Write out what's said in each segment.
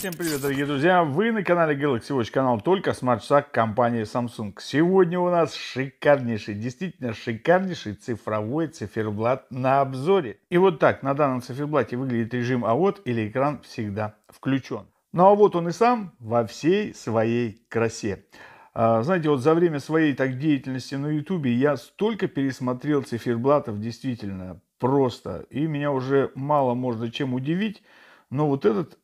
Всем привет, дорогие друзья! Вы на канале Galaxy Watch, канал только смарт смартсак компании Samsung. Сегодня у нас шикарнейший, действительно шикарнейший цифровой циферблат на обзоре. И вот так на данном циферблате выглядит режим «А вот» или экран всегда включен. Ну а вот он и сам во всей своей красе. А, знаете, вот за время своей так деятельности на YouTube я столько пересмотрел циферблатов, действительно, просто. И меня уже мало можно чем удивить. Но вот этот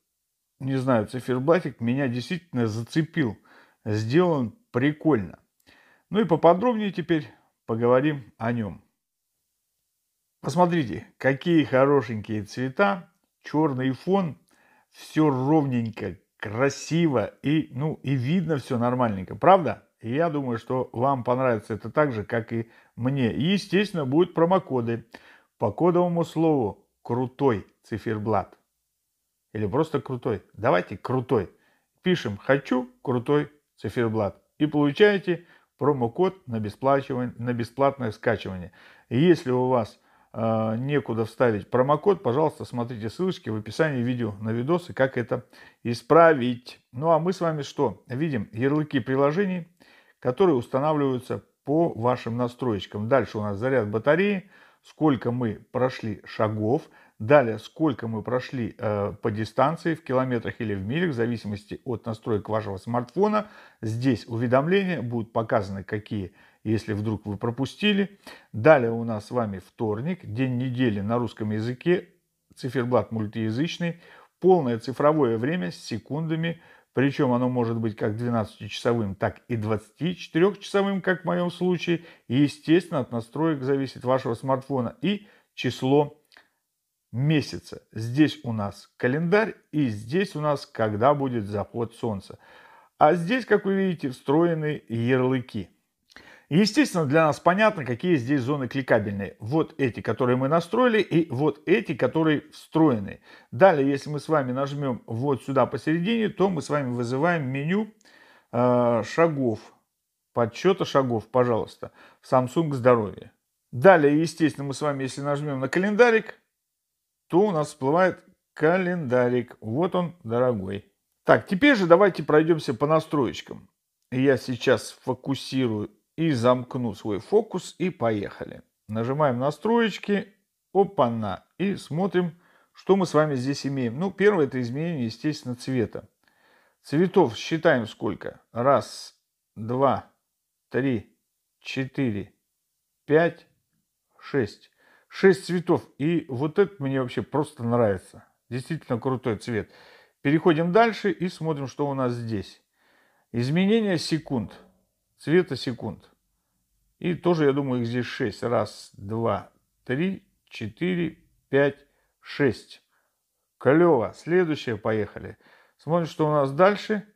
не знаю, циферблатик меня действительно зацепил. Сделан прикольно. Ну и поподробнее теперь поговорим о нем. Посмотрите, какие хорошенькие цвета, черный фон, все ровненько, красиво и, ну, и видно все нормальненько, правда? я думаю, что вам понравится это так же, как и мне. И, естественно, будут промокоды. По кодовому слову «Крутой циферблат» или просто крутой. Давайте крутой. Пишем «Хочу крутой циферблат» и получаете промокод на, бесплатное на бесплатное скачивание. И если у вас э, некуда вставить промокод, пожалуйста, смотрите ссылочки в описании видео на видосы, как это исправить. Ну а мы с вами что? Видим ярлыки приложений, которые устанавливаются по вашим настройкам. Дальше у нас заряд батареи, сколько мы прошли шагов – Далее, сколько мы прошли э, по дистанции в километрах или в милях, в зависимости от настроек вашего смартфона. Здесь уведомления будут показаны, какие, если вдруг вы пропустили. Далее у нас с вами вторник, день недели на русском языке, циферблат мультиязычный, полное цифровое время с секундами, причем оно может быть как 12-часовым, так и 24-часовым, как в моем случае. И, естественно, от настроек зависит вашего смартфона и число месяца. Здесь у нас календарь и здесь у нас когда будет заход солнца. А здесь, как вы видите, встроены ярлыки. Естественно, для нас понятно, какие здесь зоны кликабельные. Вот эти, которые мы настроили, и вот эти, которые встроены. Далее, если мы с вами нажмем вот сюда посередине, то мы с вами вызываем меню э, шагов, подсчета шагов, пожалуйста, Samsung здоровье. Далее, естественно, мы с вами, если нажмем на календарик, то у нас всплывает календарик. Вот он, дорогой. Так, теперь же давайте пройдемся по настроечкам. Я сейчас фокусирую и замкну свой фокус и поехали. Нажимаем настроечки, опа-на, и смотрим, что мы с вами здесь имеем. Ну, первое это изменение, естественно, цвета. Цветов считаем сколько? Раз, два, три, четыре, пять, шесть. 6 цветов. И вот этот мне вообще просто нравится. Действительно крутой цвет. Переходим дальше и смотрим, что у нас здесь. Изменение секунд. Цвета секунд. И тоже, я думаю, их здесь 6. Раз, два, три, четыре, пять, шесть. Клево. Следующее поехали. Смотрим, что у нас дальше.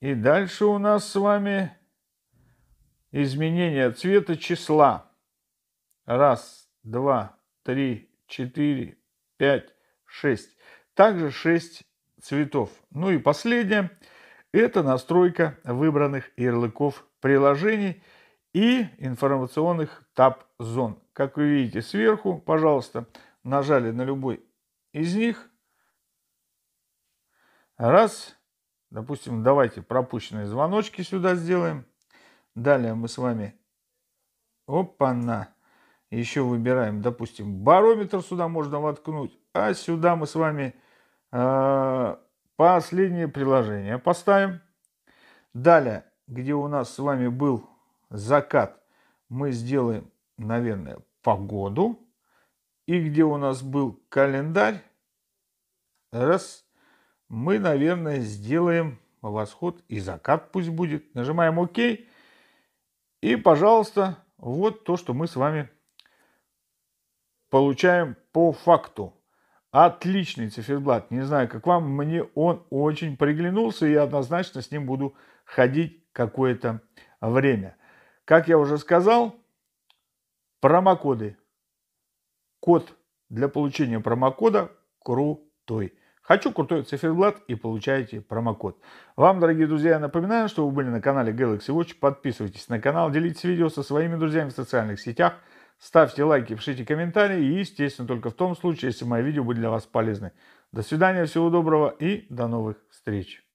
И дальше у нас с вами изменение цвета числа. Раз, два три четыре пять шесть Также шесть цветов. Ну и последнее. Это настройка выбранных ярлыков приложений и информационных таб-зон. Как вы видите сверху, пожалуйста, нажали на любой из них. Раз. Допустим, давайте пропущенные звоночки сюда сделаем. Далее мы с вами... Опа-на! еще выбираем, допустим, барометр сюда можно воткнуть, а сюда мы с вами э, последнее приложение поставим. Далее, где у нас с вами был закат, мы сделаем, наверное, погоду. И где у нас был календарь, раз, мы, наверное, сделаем восход и закат пусть будет. Нажимаем ОК. И, пожалуйста, вот то, что мы с вами получаем по факту. Отличный циферблат. Не знаю, как вам, мне он очень приглянулся, и я однозначно с ним буду ходить какое-то время. Как я уже сказал, промокоды. Код для получения промокода крутой. Хочу крутой циферблат и получаете промокод. Вам, дорогие друзья, я напоминаю, что вы были на канале Galaxy Watch. Подписывайтесь на канал, делитесь видео со своими друзьями в социальных сетях – Ставьте лайки, пишите комментарии и, естественно, только в том случае, если мои видео были для вас полезны. До свидания, всего доброго и до новых встреч.